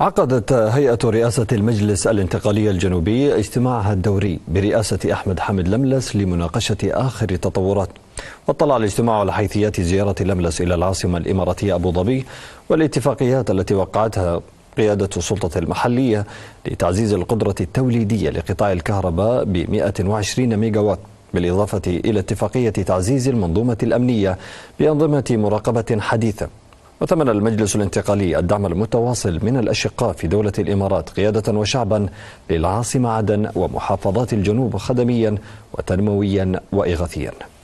عقدت هيئة رئاسة المجلس الانتقالي الجنوبي اجتماعها الدوري برئاسة أحمد حمد لملس لمناقشة آخر التطورات واطلع الاجتماع على حيثيات زيارة لملس إلى العاصمة الإماراتية أبو ظبي والاتفاقيات التي وقعتها قيادة السلطة المحلية لتعزيز القدرة التوليدية لقطاع الكهرباء ب 120 ميجاوات بالإضافة إلى اتفاقية تعزيز المنظومة الأمنية بأنظمة مراقبة حديثة وتمنى المجلس الانتقالي الدعم المتواصل من الأشقاء في دولة الإمارات قيادة وشعبا للعاصمة عدن ومحافظات الجنوب خدميا وتنمويا وإغاثيا